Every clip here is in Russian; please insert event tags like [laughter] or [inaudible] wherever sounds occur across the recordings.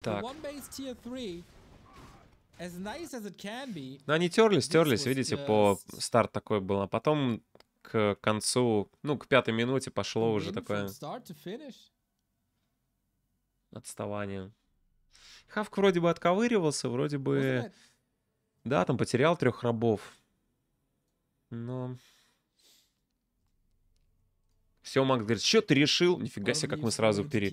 Так. ну они терлись, терлись, видите, э, по старт такой был. А потом к концу, ну, к пятой минуте пошло уже такое отставание. Хавк вроде бы отковыривался, вроде бы... Да, там потерял трех рабов. Но... Все, Макс говорит, что ты решил? Нифига себе, как мы сразу пере...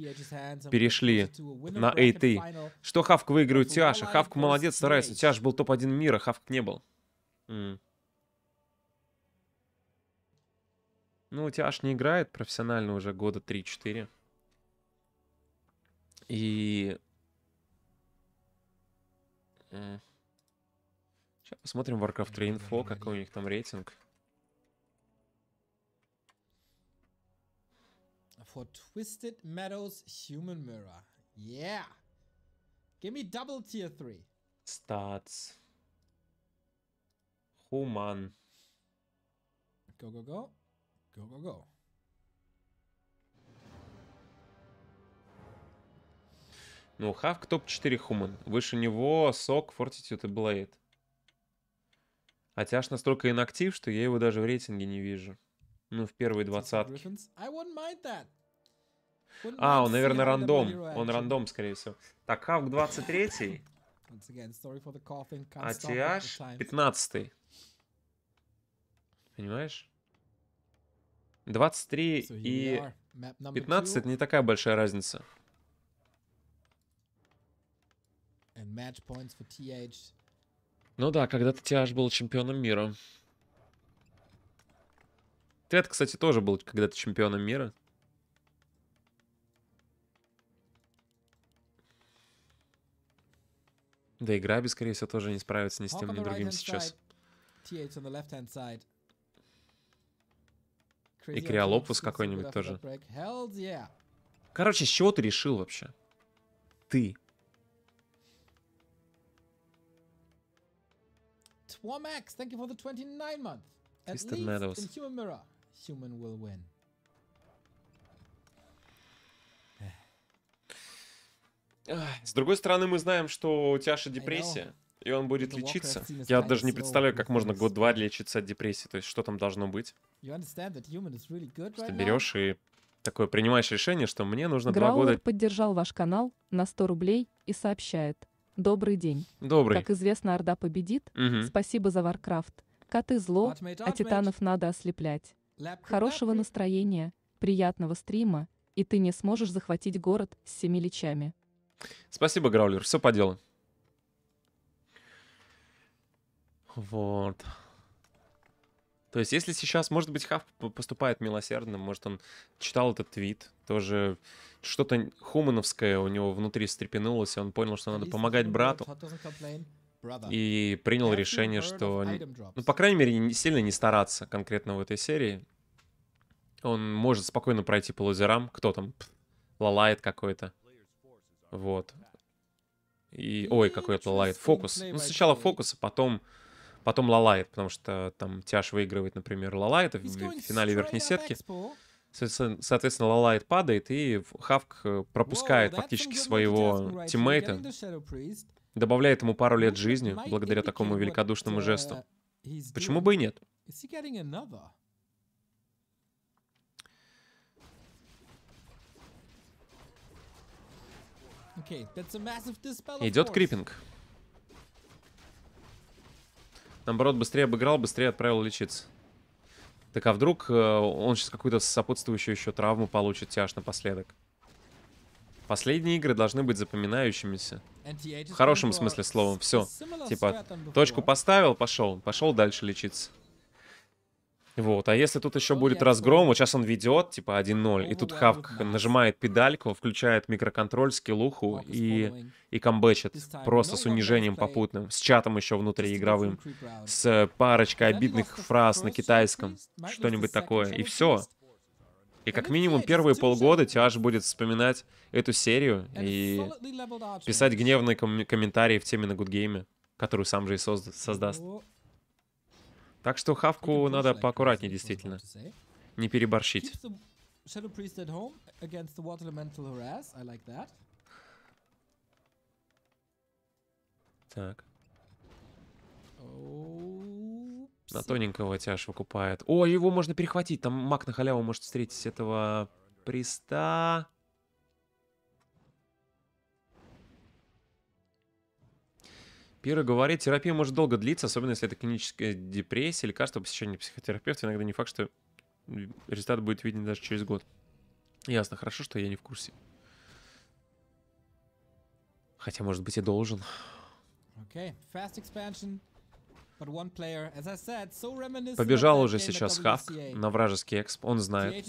перешли на a Что Хавк выигрывает Тиаша? Хавк молодец, старается. Тиаш был топ-1 мира, Хавк не был. М. Ну, Тиаш не играет профессионально уже года 3-4. И... Сейчас посмотрим Warcraft 3 инфо, какой у них там рейтинг. for Twisted Meadows Human Mirror. Yeah! Give me double tier 3. Starts. Human. Go, go, go. Go, go, go. Ну, Хавк топ-4 Хуман. Выше него Сок, Фортитюд и Блейд. А Тяж настолько инактив, что я его даже в рейтинге не вижу. Ну, в первой двадцатке. А, он, наверное, рандом. Он рандом, скорее всего. Так, Хавк 23. А Тиаш 15. Понимаешь? 23 и 15 это не такая большая разница. Ну да, когда-то Тиаш был чемпионом мира. Тед, кстати, тоже был когда-то чемпионом мира. Да и Граби, скорее всего, тоже не справится ни с тем, ни другим сейчас. И Криолопус какой-нибудь тоже. Короче, с чего ты решил вообще? Ты. Twamax, thank you for the 29 month. At least in Human Mirror, Human will win. С другой стороны, мы знаем, что у Тяши депрессия, и он будет лечиться. Я даже не представляю, как можно год-два лечиться от депрессии. То есть, что там должно быть? Что берешь и такое принимаешь решение, что мне нужно Грауэр два года... поддержал ваш канал на 100 рублей и сообщает. Добрый день. Добрый. Как известно, Орда победит. Угу. Спасибо за Варкрафт. Коты зло, а титанов надо ослеплять. Хорошего настроения, приятного стрима, и ты не сможешь захватить город с семи личами. Спасибо, Граулер, все по делу. Вот. То есть, если сейчас, может быть, Хав поступает милосердно, может, он читал этот твит, тоже что-то хумановское у него внутри стрепенулось, и он понял, что надо помогать брату. И принял решение, что, ну, по крайней мере, сильно не стараться конкретно в этой серии. Он может спокойно пройти по лазерам. Кто там? Лалает какой-то. Вот. И, ну, ой, какой это лалайт. Фокус. Ну, сначала фокус, а потом, потом лалайт, потому что там Тяж выигрывает, например, лалайта в, в финале верхней сетки. Соответственно, лалайт падает, и Хавк э, пропускает фактически своего тиммейта, добавляет ему пару лет жизни благодаря такому великодушному uh, жесту. Почему бы и нет? Идет крипинг. Наоборот, быстрее обыграл, быстрее отправил лечиться. Так, а вдруг э, он сейчас какую-то сопутствующую еще травму получит тяж напоследок? Последние игры должны быть запоминающимися. В хорошем смысле слова. Все. Типа, точку поставил, пошел. Пошел дальше лечиться. Вот, а если тут еще будет разгром, вот сейчас он ведет, типа 1-0, и тут Хавк нажимает педальку, включает микроконтроль, скиллуху и, и камбэчит просто ну с унижением попутным, с чатом еще внутриигровым, с э, парочкой обидных фраз на китайском, что-нибудь такое, и все. И как минимум первые полгода Тиаш будет вспоминать эту серию и писать гневные ком комментарии в теме на Гудгейме, которую сам же и созда создаст. Так что хавку надо поаккуратнее, действительно. Не переборщить. Так. На тоненького тяж выкупает. О, его можно перехватить. Там маг на халяву может встретить этого приста. Пира говорит, терапия может долго длиться, особенно если это клиническая депрессия, лекарство, посещение психотерапевта. Иногда не факт, что результат будет виден даже через год. Ясно, хорошо, что я не в курсе. Хотя, может быть, и должен. Побежал уже сейчас Хавк на вражеский эксп, он знает.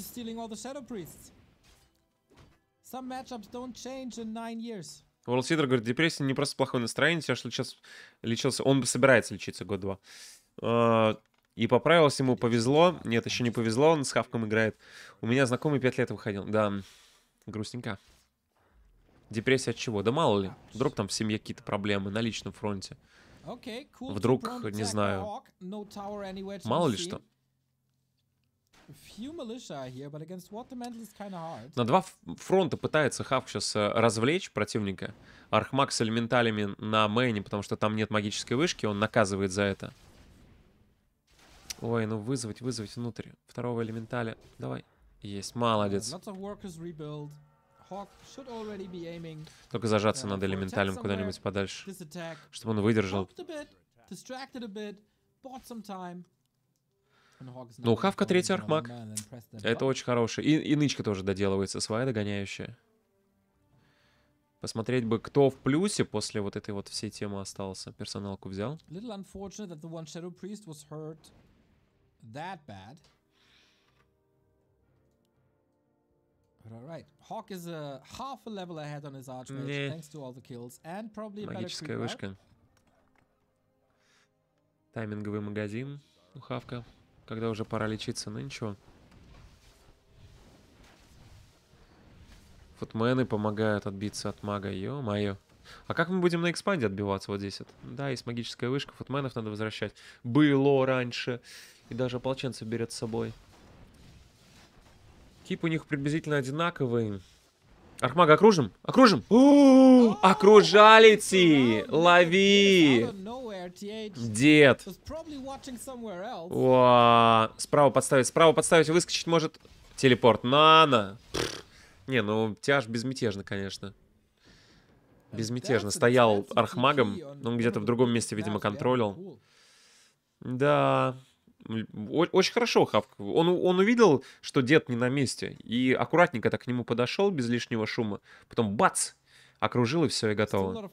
Уолл Сидор говорит, депрессия не просто плохое настроение, все, сейчас лечился, он собирается лечиться год-два. А, и поправилось ему, повезло. Нет, еще не повезло, он с Хавком играет. У меня знакомый пять лет выходил. Да, грустненько. Депрессия от чего? Да мало ли. Вдруг там в семье какие-то проблемы на личном фронте. Вдруг, не знаю. Мало ли что. На два фронта пытается Хавк сейчас э, развлечь противника. Архмаг с элементалями на мейне, потому что там нет магической вышки, он наказывает за это. Ой, ну вызвать, вызвать внутрь. Второго элементаля. Давай. Есть, молодец. Только зажаться yeah, uh, над элементалем куда-нибудь подальше, чтобы он выдержал. Ну, Хавка третий архмаг. Это очень хороший. И, и нычка тоже доделывается, свая догоняющая. Посмотреть бы, кто в плюсе после вот этой вот всей темы остался. Персоналку взял. Uh, Магическая вышка. Тайминговый магазин у Хавка когда уже пора лечиться, но ничего. Футмены помогают отбиться от мага, ё-моё. А как мы будем на экспанде отбиваться вот здесь? Вот? Да, есть магическая вышка, футменов надо возвращать. Было раньше. И даже ополченцы берет с собой. Кип у них приблизительно одинаковый. Архмага, окружим? Окружим? О, [gasps] окружалити! Лови! Дед! О, справа подставить, справа подставить, выскочить может. Телепорт. Нана! Не, ну тяж безмятежно, конечно. Безмятежно. Стоял архмагом, но он где-то в другом месте, видимо, контролил. Да, очень хорошо Хавк. Он, он увидел, что дед не на месте, и аккуратненько так к нему подошел без лишнего шума. Потом бац! Окружил и все, и готово.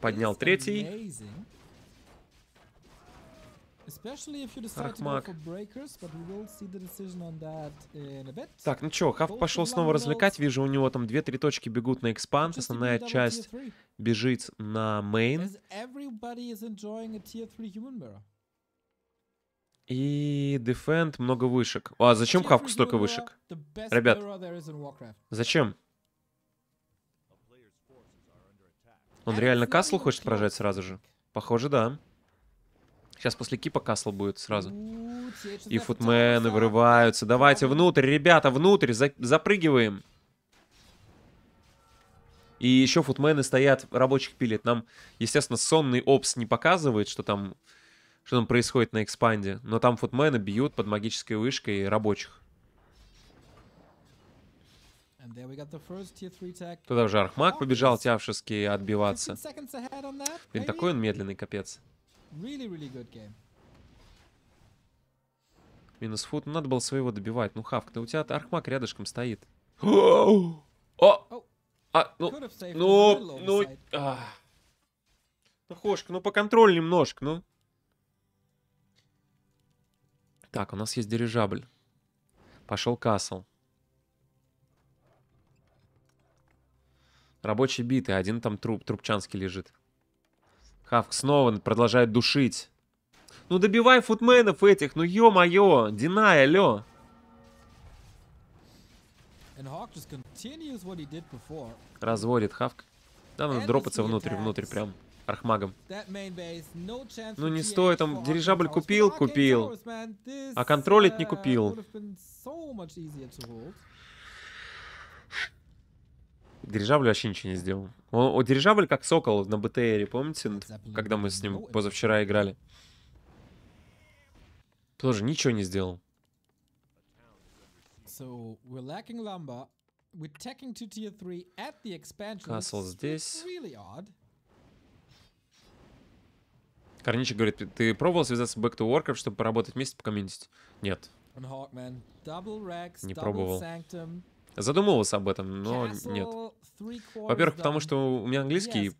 Поднял третий. Архмаг. Так, ну чё, Хав пошел снова развлекать. Вижу, у него там 2-3 точки бегут на экспанс. Основная часть бежит на мейн. И дефенд много вышек. А зачем Хавку столько вышек? Ребят, зачем? Он реально каслу хочет прожать сразу же? Похоже, да. Сейчас после Кипа Касл будет сразу. И футмены вырываются. Давайте внутрь, ребята, внутрь. За запрыгиваем. И еще футмены стоят, рабочих пилит. Нам, естественно, сонный опс не показывает, что там, что там происходит на экспанде. Но там футмены бьют под магической вышкой рабочих. Туда уже Архмаг побежал тявшески отбиваться. Блин, такой он медленный, капец. Really, really good game. Минус фут. Ну, надо было своего добивать. Ну, Хавк, да у тебя Архмак рядышком стоит. [gasps] А! О! А, ну, ну, ну, а. ну, Хошка, ну, по контролю немножко, ну. Так, у нас есть дирижабль. Пошел Касл. Рабочие биты, один там труп, трубчанский лежит. Хавк снова продолжает душить. Ну добивай футменов этих, ну ё-моё, Динай, алё. Разводит Хавк. Да, надо дропаться внутрь, внутрь прям. Архмагом. Ну не стоит, там дирижабль купил, купил. А контролить не uh, купил. Дирижабль вообще ничего не сделал. Он, о, дирижабль как сокол на БТРе, помните, ну, когда мы с ним ну, позавчера играли? Тоже ничего не сделал. So, Касл здесь. Really говорит, ты пробовал связаться с Back to Warcraft, чтобы поработать вместе по комьюнити? Нет. Не пробовал. Задумывался об этом, но нет. Во-первых, потому что у меня английский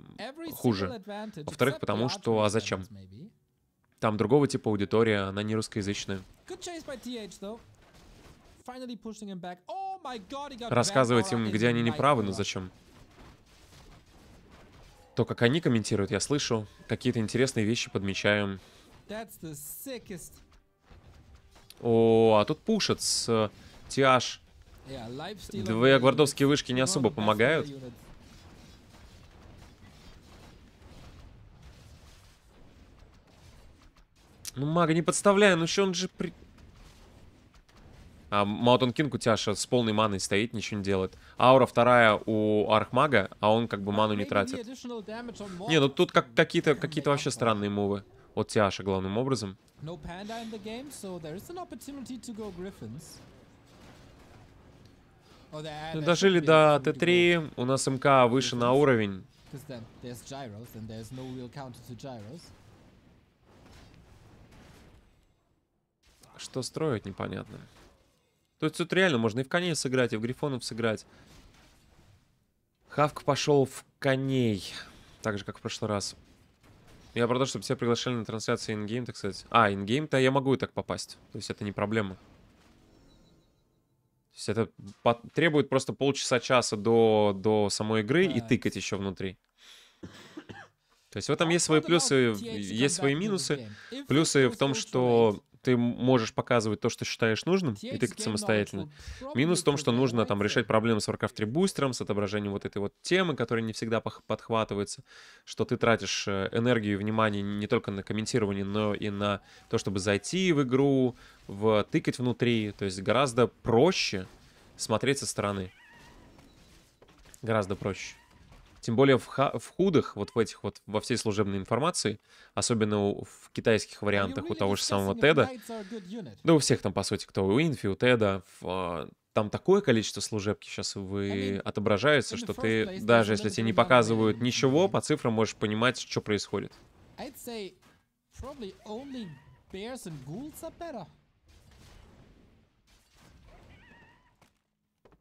хуже. Во-вторых, потому что а зачем? Там другого типа аудитория, она не русскоязычная. Oh Рассказывать им, где они неправы, но зачем? То, как они комментируют, я слышу. Какие-то интересные вещи подмечаем. О, а тут пушат с э, TH Две гвардовские вышки не особо помогают. Ну, мага не подставляй, ну что он же при... А Маутон Кинг у Тяша с полной маной стоит, ничего не делает. Аура вторая у Архмага, а он как бы ману не тратит. Не, ну тут как какие-то какие вообще странные мувы от Тиаша главным образом. No ну, дожили до Т3, у нас МК выше на уровень. Что строить, непонятно. То есть тут реально можно и в коней сыграть, и в грифонов сыграть. Хавк пошел в коней. Так же, как в прошлый раз. Я про то, чтобы все приглашали на трансляции ингейм, так сказать. А, ингейм-то я могу и так попасть. То есть это не проблема. То есть это требует просто полчаса-часа до, до самой игры да. и тыкать еще внутри. То есть в этом есть свои плюсы, есть свои минусы. Плюсы в том, что ты можешь показывать то, что считаешь нужным, и тыкать самостоятельно. Минус в том, что нужно там решать проблемы с Warcraft 3 бустером, с отображением вот этой вот темы, которая не всегда подхватывается, что ты тратишь э, энергию и внимание не только на комментирование, но и на то, чтобы зайти в игру, в тыкать внутри. То есть гораздо проще смотреть со стороны. Гораздо проще. Тем более в, ха- в худых, вот в этих вот, во всей служебной информации, особенно у, в китайских вариантах у того же самого Теда, да у всех там, по сути, кто у Инфи, у Теда, в, а, там такое количество служебки сейчас вы отображается, что ты, даже если тебе не показывают ничего, mm-hmm. по цифрам можешь понимать, что происходит.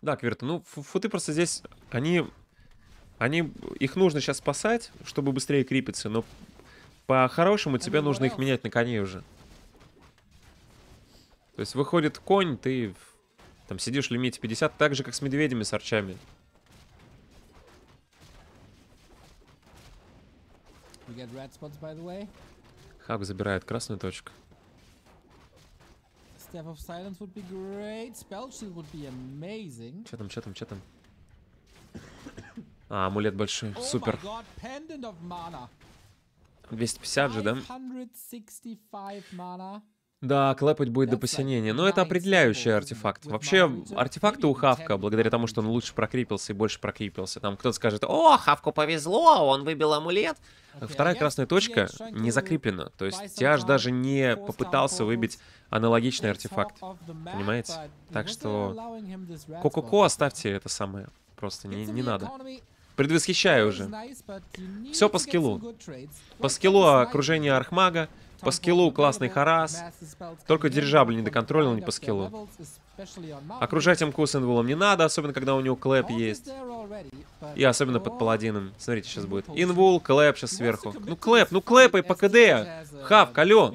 Да, Квирта, ну футы просто здесь, они они, их нужно сейчас спасать, чтобы быстрее крепиться, но по-хорошему тебе нужно их менять на коней уже. То есть выходит конь, ты там сидишь в лимите 50, так же, как с медведями, с арчами. Хаб забирает красную точку. Что там, что там, что там? А, амулет большой, супер. 250 же, да? Да, клепать будет до посинения. Но это определяющий артефакт. Вообще, артефакты у Хавка, благодаря тому, что он лучше прокрепился и больше прокрепился. Там кто-то скажет, о, Хавку повезло, он выбил амулет. Вторая красная точка не закреплена. То есть Тиаж даже не попытался выбить аналогичный артефакт. Понимаете? Так что... Ко-ко-ко оставьте это самое. Просто не, не надо. Предвосхищаю уже. Все по скиллу. По скиллу окружение Архмага, по скиллу классный Харас. Только дирижабль не доконтролил, не по скиллу. Окружать МК с инвулом не надо, особенно когда у него клэп есть. И особенно под паладином. Смотрите, сейчас будет. Инвул, клэп сейчас сверху. Ну клэп, ну клэпай по КД. Хав, алло.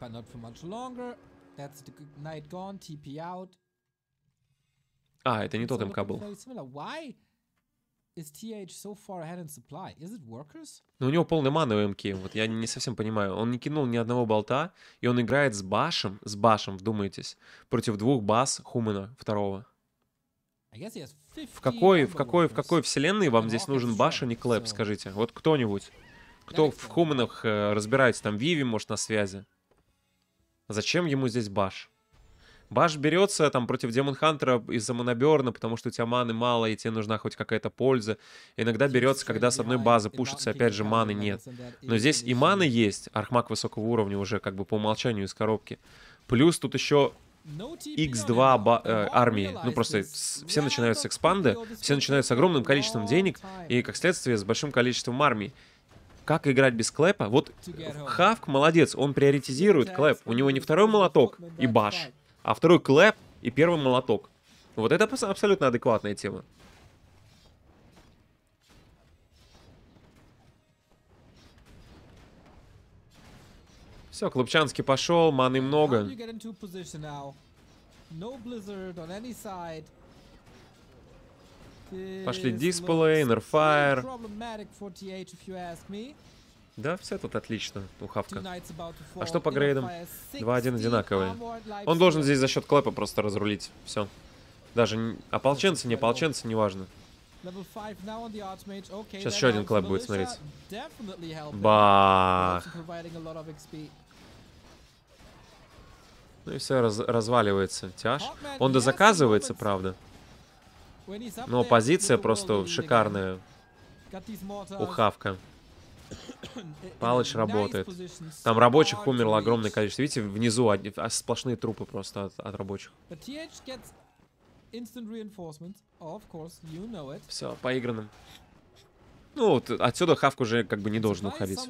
But not for much longer. That's the night gone. TP out. А, это не тот МК был. Но ну, у него полный мана у МК, вот я не совсем понимаю. Он не кинул ни одного болта, и он играет с Башем, с Башем, вдумайтесь, против двух Бас Хумена второго. В какой, в какой, в какой вселенной вам здесь нужен Баш, а не Клэп, скажите? Вот кто-нибудь, кто в Хуменах э, разбирается, там Виви, может, на связи. Зачем ему здесь Баш? Баш берется там против Демон Хантера из-за моноберна, потому что у тебя маны мало, и тебе нужна хоть какая-то польза. Иногда берется, когда с одной а базы пушится, опять же, маны нет. Но здесь и маны есть, Архмаг высокого уровня уже как бы по умолчанию из коробки. Плюс тут еще X2 э, армии. Ну, просто все начинают с экспанда, все начинают с огромным количеством денег и, как следствие, с большим количеством армий. Как играть без клэпа? Вот э, Хавк молодец, он приоритизирует клэп. У него не второй молоток и баш, а второй клэп и первый молоток. Вот это абсолютно адекватная тема. Все, Клубчанский пошел, маны много. Пошли дисплей, нерфайр. Да, все тут отлично, ухавка. А что по грейдам? 2-1 одинаковые. Он должен здесь за счет клэпа просто разрулить. Все. Даже ополченцы, не ополченцы, неважно. Сейчас еще один клэп будет, смотреть. Бах. Ну и все, раз разваливается. Тяж. Он дозаказывается, правда. Но позиция просто шикарная. Ухавка. Палыч работает. Там рабочих умерло огромное количество. Видите, внизу одни, а, сплошные трупы просто от, от рабочих. Все, поигранным. Ну, вот отсюда Хавк уже как бы не должен уходить.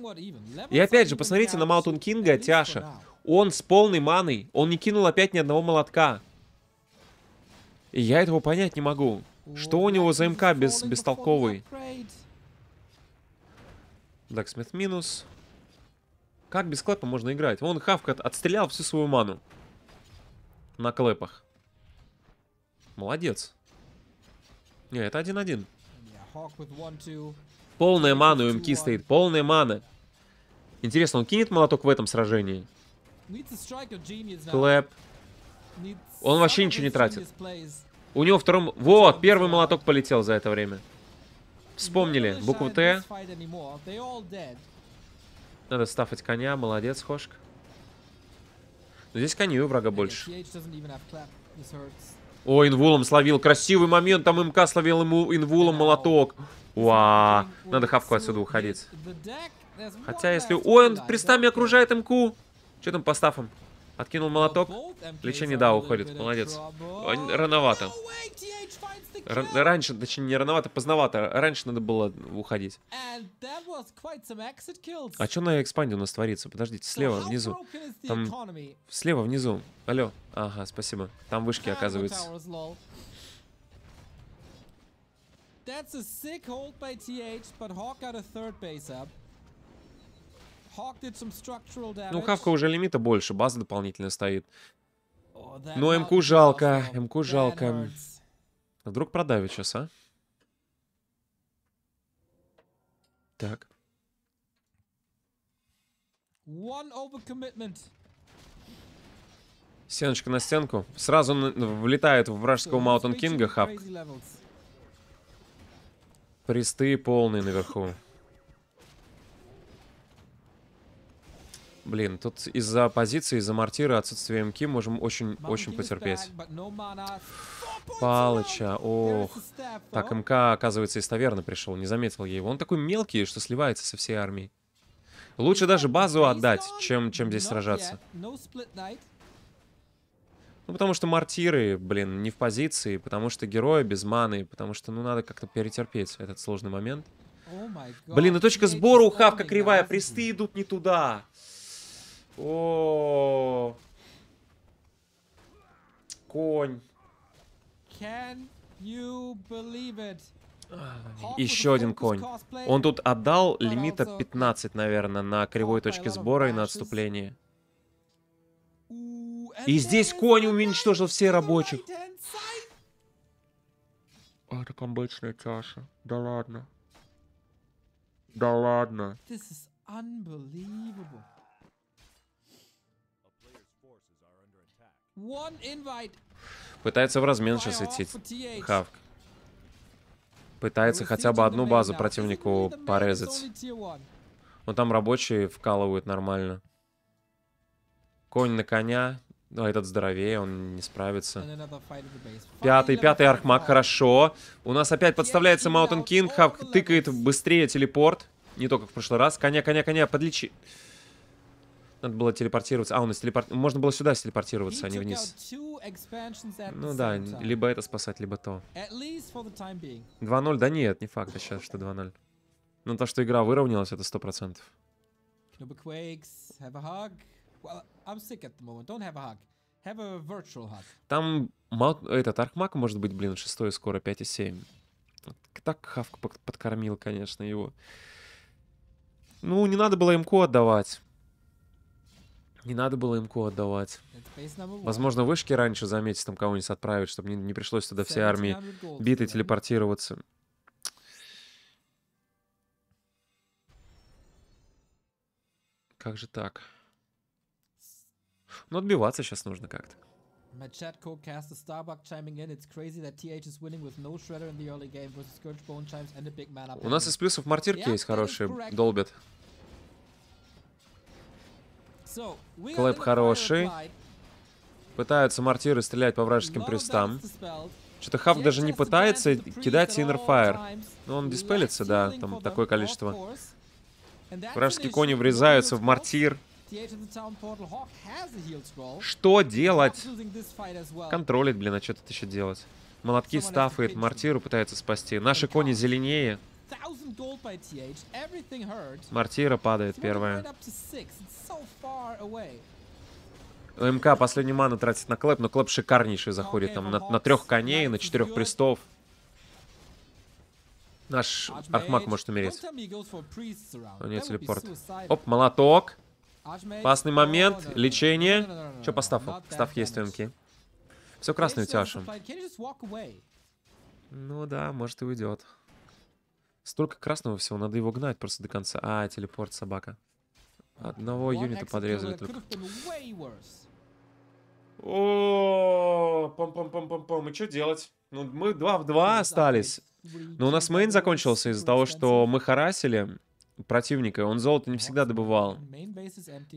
И опять же, посмотрите на Маутун Кинга, Тяша. Он с полной маной. Он не кинул опять ни одного молотка. И я этого понять не могу. Что у него за МК без, бестолковый? Блэксмит минус. Как без клэпа можно играть? Вон Хавкат отстрелял всю свою ману. На клэпах. Молодец. Не, это 1-1. Полная мана у МК стоит. Полная мана. Интересно, он кинет молоток в этом сражении? Клэп. Он вообще ничего не тратит. У него втором... Вот, первый молоток полетел за это время. Вспомнили. Букву Т. Надо стафать коня. Молодец, Хошка. Но здесь коней у врага больше. О, инвулом словил. Красивый момент. Там МК словил ему инвулом молоток. Уа, надо хавку отсюда уходить. Хотя если... Ой, он пристами окружает МК. Что там по стафам? Откинул молоток. Лечение, да, уходит. Молодец. Рановато. Р- раньше, точнее, не рановато, поздновато. Раньше надо было уходить. А что на экспанде у нас творится? Подождите, слева, внизу. Там... Слева, внизу. Алло. Ага, спасибо. Там вышки, оказывается. That's a sick hold by TH, but Hawk got a third base up. Hawk did some structural ну, damage. Ну, Хавка уже лимита больше, база дополнительно стоит. Но ну, МК жалко, МК жалко. Вдруг продавит сейчас, а? Так. Стеночка на стенку. Сразу влетает в вражеского Маунтон Кинга хап. Присты полные наверху. Блин, тут из-за позиции, из-за мортиры отсутствия МК можем очень-очень потерпеть. Палыча. Ох. Так, МК, оказывается, из таверны пришел. Не заметил я его. Он такой мелкий, что сливается со всей армией. Лучше даже базу отдать, чем, чем здесь сражаться. Ну, потому что мортиры, блин, не в позиции, потому что герои без маны, потому что, ну, надо как-то перетерпеть этот сложный момент. Блин, и ну точка сбора у Хавка кривая, присты идут не туда. О, -о, -о, -о. Конь. Еще один конь. Он тут отдал лимита 15, наверное, на кривой точке сбора и на отступлении. И здесь конь уничтожил все рабочих. А, так обычная чаша. Да ладно. Да ладно. Пытается в размен сейчас идти. Хавк. Пытается хотя бы одну базу противнику порезать. Он там рабочие вкалывают нормально. Конь на коня. Но этот здоровее, он не справится. Пятый, пятый Архмаг, хорошо. У нас опять подставляется Маутен Кинг. Хавк тыкает быстрее телепорт. Не только как в прошлый раз. Коня, коня, коня, подлечи. Надо было телепортироваться. А, он из телепорт... Можно было сюда телепортироваться, а не вниз. Ну да, либо это спасать, либо то. 2-0, да нет, не факт сейчас, что 2-0. Но ну, то, что игра выровнялась, это 100%. Там этот Аркмак может быть, блин, 6 скоро, и 5,7. Так Хавка подкормил, конечно, его. Ну, не надо было МК отдавать. Не надо было имку отдавать. Возможно, вышки раньше заметить, там кого-нибудь отправить, чтобы не, не пришлось туда всей армии биты телепортироваться. Как же так? Ну, отбиваться сейчас нужно как-то. Machatko cast the Starbuck chiming in. It's crazy that TH is winning with no shredder in the early game versus Scourgebone chimes and a big man up. У нас из плюсов мартирки есть хорошие, долбят. Клэп хороший. Пытаются мортиры стрелять по вражеским престам. Что-то Хав даже не пытается кидать Инерфайр. Но ну, он диспелится, да, там такое количество. Вражеские кони врезаются в мортир. Что делать? Контролит, блин, а что тут еще делать? Молотки стафает, мортиру пытается спасти. Наши кони зеленее. Мартира падает первая. МК последний ману тратит на Клэп, но Клэп шикарнейший заходит там на, на трех коней, на четырех престов. Наш Архмаг может умереть. У нее телепорт. Оп, молоток. Пасный момент, лечение. Че по стафу? Став есть у МК. Все красный у тебя, Ну да, может и уйдет. Столько красного всего, надо его гнать просто до конца. А, телепорт, собака. Одного юнита подрезали только. О, пам-пам-пам-пам-пам, И что делать? Ну, мы два в два ну остались. Но ну, у нас мейн закончился из-за того, что мы харасили противника. Он золото не всегда добывал.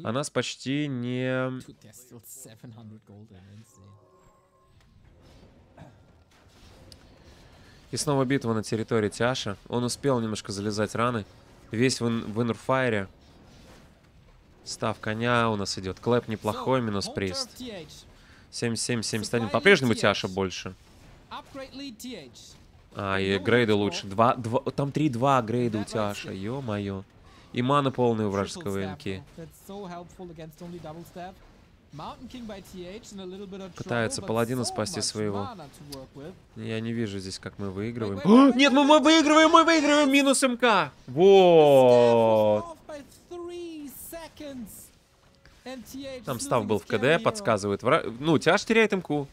А нас почти не... И снова битва на территории Тиаша. Он успел немножко залезать раны. Весь в, в инерфайре. Став коня у нас идет. Клэп неплохой, минус прист. 77-71. По-прежнему Тиаша больше. А, и грейды лучше. Два, два, там 3-2 грейда у Тиаша. Ё-моё. И мана полная у вражеского МК. Пытается паладина спасти своего. Я не вижу здесь, как мы выигрываем. О, [gasps] нет, ну мы, мы выигрываем, мы выигрываем минус МК. Вот. Там став был в КД, подсказывает. Вра... Ну, тяж теряет МКУ.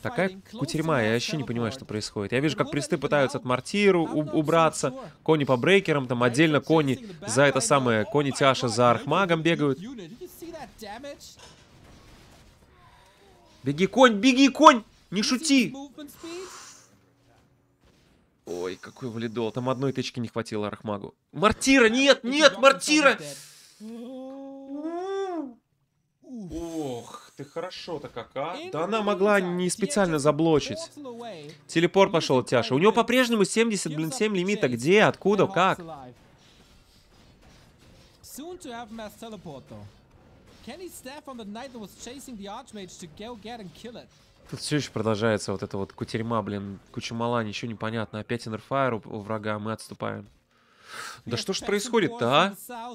Такая кутерьма, я вообще не понимаю, что происходит. Я вижу, как присты пытаются от мортиру убраться, кони по брейкерам, там отдельно кони за это самое, кони тяша за архмагом бегают. Беги, конь, беги, конь! Не шути! Ой, какой валидол. Там одной тычки не хватило Архмагу. Мартира, нет, нет, Мартира! Ох ты хорошо-то как, а? Да она могла не специально заблочить. Телепорт пошел от Тяши. У него по-прежнему 70, блин, 7 лимита. Где? Откуда? Как? Тут все еще продолжается вот эта вот кутерьма, блин, куча мала, ничего не понятно. Опять Инерфайр у, у врага, мы отступаем. Да что ж происходит-то, а?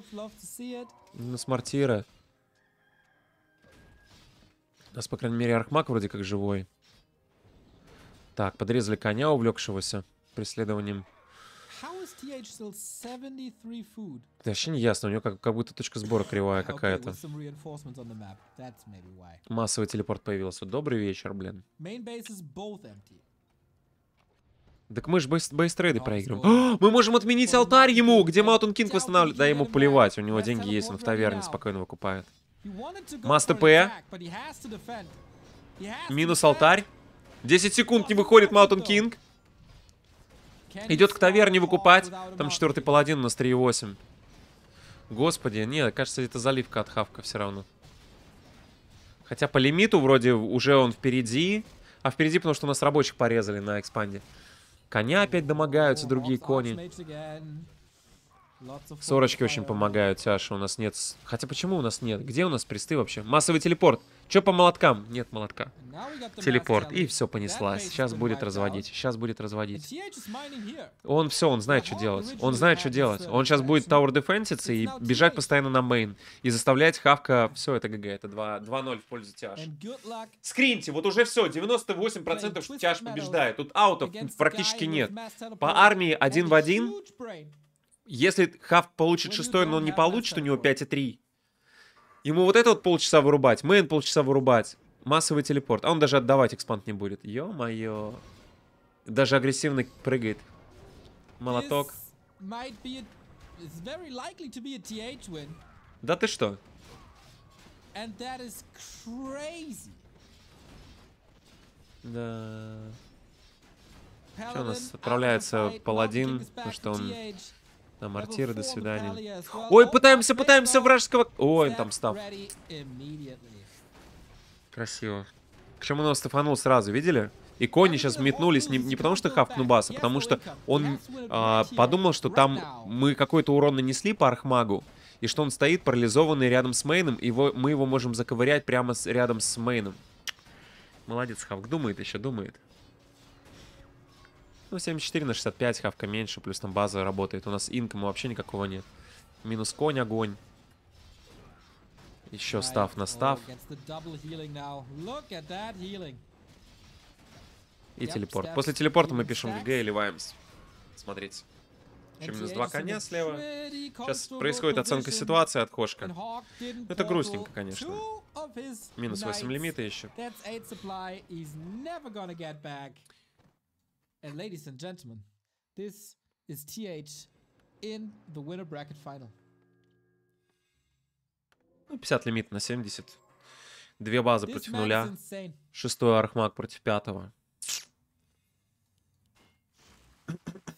На смартира. У нас, по крайней мере, Архмак вроде как живой. Так, подрезали коня, увлекшегося преследованием. Вообще не ясно, у него как, как будто точка сбора кривая [laughs] какая-то. Массовый телепорт появился. Добрый вечер, блин. Так мы же бейстрейды проигрываем. О, [gasps] мы можем отменить алтарь ему, где Маутон Кинг восстанавливает. Да ему плевать, у него деньги есть, он в таверне спокойно выкупает. Мас ТП. Минус алтарь. 10 секунд не выходит Маутон Кинг. Идет к таверне выкупать. Там четвертый паладин у нас 3,8. Господи, нет, кажется, это заливка от хавка все равно. Хотя по лимиту вроде уже он впереди. А впереди, потому что у нас рабочих порезали на экспанде. Коня опять домогаются другие кони. Сорочки очень помогают, Саша. У нас нет... Хотя почему у нас нет? Где у нас присты вообще? Массовый телепорт. Че по молоткам? Нет молотка. Телепорт. И все понеслась. Сейчас будет разводить. Сейчас будет разводить. Он все, он знает, что делать. Он знает, что делать. Uh, он сейчас будет тауэр дефенситься и бежать постоянно на мейн. И заставлять хавка... Все, это ГГ. Это 2-0 в пользу тяж. Скриньте. Вот уже все. 98% тяж побеждает. Тут аутов практически нет. По армии один в один. Если Хав получит ну, шестой, но он не получит, у него 5,3. Ему вот это вот полчаса вырубать, мейн полчаса вырубать. Массовый телепорт. А он даже отдавать экспанд не будет. Ё-моё. Даже агрессивно прыгает. Молоток. Да ты что? Да. Что у нас отправляется паладин, потому что он на мортиры, до свидания. Ой, пытаемся, пытаемся вражеского... Ой, он там став. Красиво. К чему он стафанул сразу, видели? И кони сейчас метнулись не, не потому, что хаф Нубаса, потому что он а, подумал, что там мы какой-то урон нанесли по Архмагу, и что он стоит парализованный рядом с Мейном, и его, мы его можем заковырять прямо с, рядом с Мейном. Молодец, Хавк. Думает еще, думает. Ну, 74 на 65, хавка меньше, плюс там база работает. У нас инка мы вообще никакого нет. Минус конь, огонь. Еще став на став. И телепорт. После телепорта мы пишем ГГ и ливаемся. Смотрите. Еще минус два коня слева. Сейчас происходит оценка ситуации от Кошка. это грустненько, конечно. Минус 8 лимита еще. And ladies and gentlemen, this is TH in the winner bracket final. 50 лимит на 70. Две базы This против нуля. Шестой архмаг против пятого.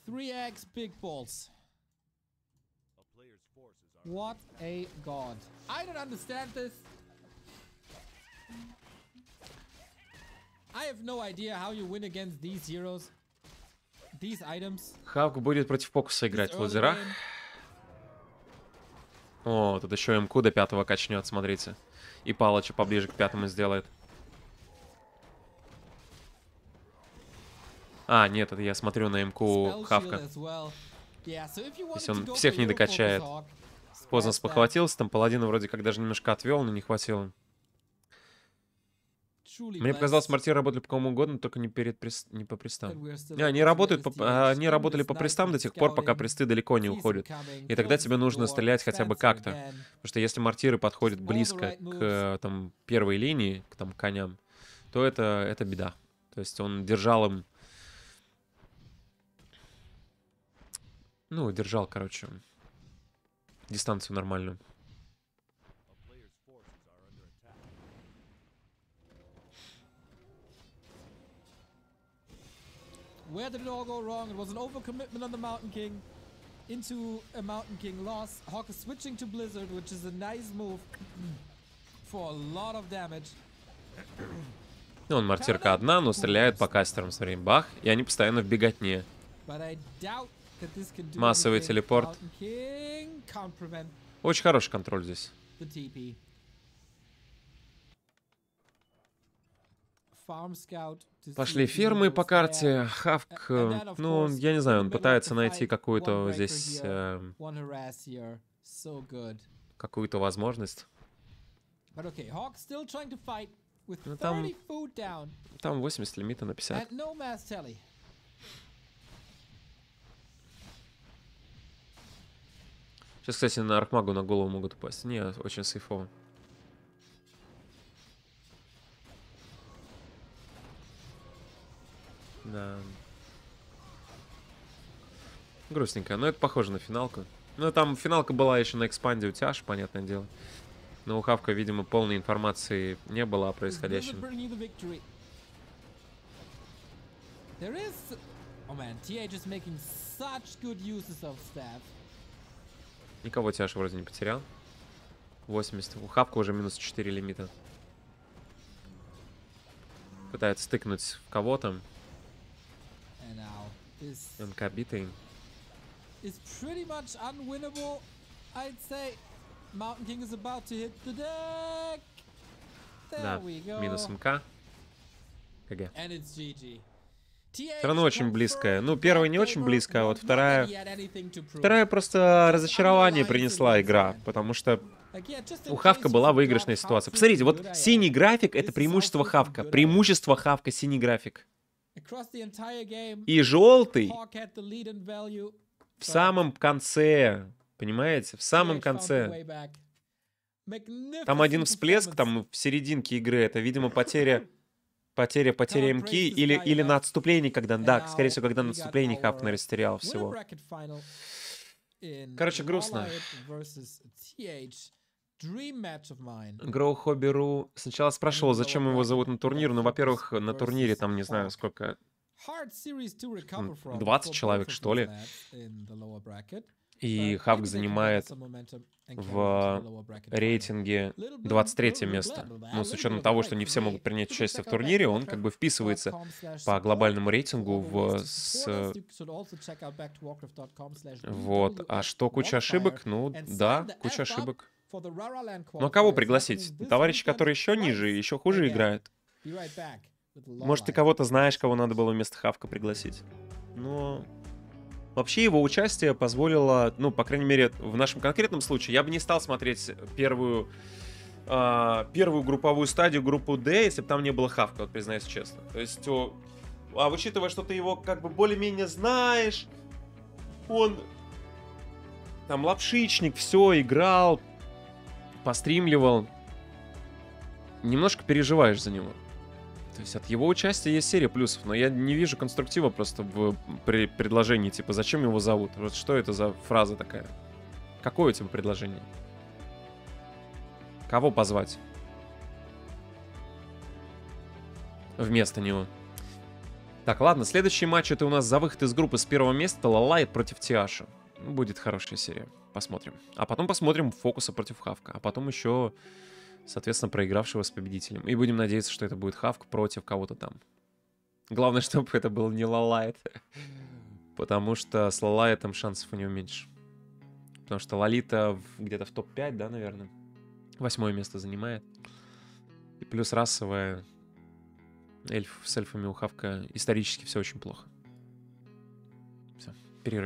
Three eggs, big balls. What a god. I don't understand this. I have no idea how you win against these heroes. Хавк будет против покуса играть в лазерах. О, тут еще МК до пятого качнет, смотрите. И Палыча поближе к пятому сделает. А, нет, это я смотрю на МК Хавка. Если он всех не докачает. Поздно спохватился, там паладина вроде как даже немножко отвел, но не хватило. Мне показалось, Мартир работали по кому угодно, только не, перед прес... не по престам. Не, они, работают по... А, они работали по престам до тех пор, пока престы далеко не уходят. И тогда тебе нужно стрелять хотя бы как-то. Потому что если мортиры подходят близко к там, первой линии, к там, коням, то это, это беда. То есть он держал им... Ну, держал, короче, дистанцию нормальную. Where did it all go wrong? It was an overcommitment on the Mountain King into a Mountain King loss. Hawk is switching to Blizzard, which is a nice move for a lot of damage. Ну, он мартирка одна, но стреляет по кастерам, с смотри, бах, и они постоянно в беготне. Массовый телепорт. Очень хороший контроль здесь. Пошли фермы по карте. Хавк, ну, я не знаю, он пытается найти какую-то здесь... Э, какую-то возможность. Ну, там, там 80 лимита на 50. Сейчас, кстати, на Аркмагу на голову могут упасть. Не, очень сейфово. Да. Грустненько. Но это похоже на финалку. Ну, там финалка была еще на экспанде у Тяж, понятное дело. Но у Хавка, видимо, полной информации не было о происходящем. There is... Oh man, is making such good uses of staff. Никого Тяж вроде не потерял. 80. У Хавка уже минус 4 лимита. Пытается стыкнуть в кого-то. МКБ tem. Is pretty much unwinnable, I'd say. Mountain King is about to hit the deck. There да, we go. минус МК. КГ. And it's GG. Все равно очень близкая. Ну, первая не очень близкая, а вот вторая... Вторая просто разочарование принесла игра, потому что у Хавка была выигрышная ситуация. Посмотрите, вот синий график — это преимущество Хавка. Преимущество Хавка — синий график. И желтый в самом конце, понимаете, в самом конце. Там один всплеск, там в серединке игры, это, видимо, потеря Потеря, потеря МК или, или на отступлении, когда, да, скорее всего, когда на отступлении Хапнер растерял всего. Короче, грустно. Гроу Хобби.ру сначала спрашивал, зачем его зовут на турнир, но, ну, во-первых, на турнире там, не знаю, сколько, 20 человек, что ли. И Хавк занимает в рейтинге 23 место. Ну, с учетом того, что не все могут принять участие в турнире, он как бы вписывается по глобальному рейтингу в... С... Вот. А что куча ошибок? Ну, да, куча ошибок. Но кого пригласить? Товарищи, которые еще ниже и еще хуже играют. Может, ты кого-то знаешь, кого надо было вместо Хавка пригласить. Но... Ну, вообще его участие позволило, ну, по крайней мере, в нашем конкретном случае, я бы не стал смотреть первую, э, первую групповую стадию, группу D, если бы там не было Хавка, вот, признаюсь честно. То есть, о, а учитывая, что ты его как бы более-менее знаешь, он там лапшичник, все, играл, постримливал, немножко переживаешь за него. То есть от его участия есть серия плюсов, но я не вижу конструктива просто в при предложении, типа, зачем его зовут? Вот что это за фраза такая? Какое у тебя предложение? Кого позвать? Вместо него. Так, ладно, следующий матч это у нас за выход из группы с первого места Лалай против Тиаша. Будет хорошая серия. Посмотрим. А потом посмотрим фокуса против Хавка. А потом еще, соответственно, проигравшего с победителем. И будем надеяться, что это будет Хавк против кого-то там. Главное, [laughs] чтобы это был не Лалайт. Потому что с Лалайтом шансов у него меньше. Потому что Лолита где-то в топ-5, да, наверное? Восьмое место занимает. И плюс расовая. Эльф с эльфами у Хавка исторически все очень плохо. Все, перерыв.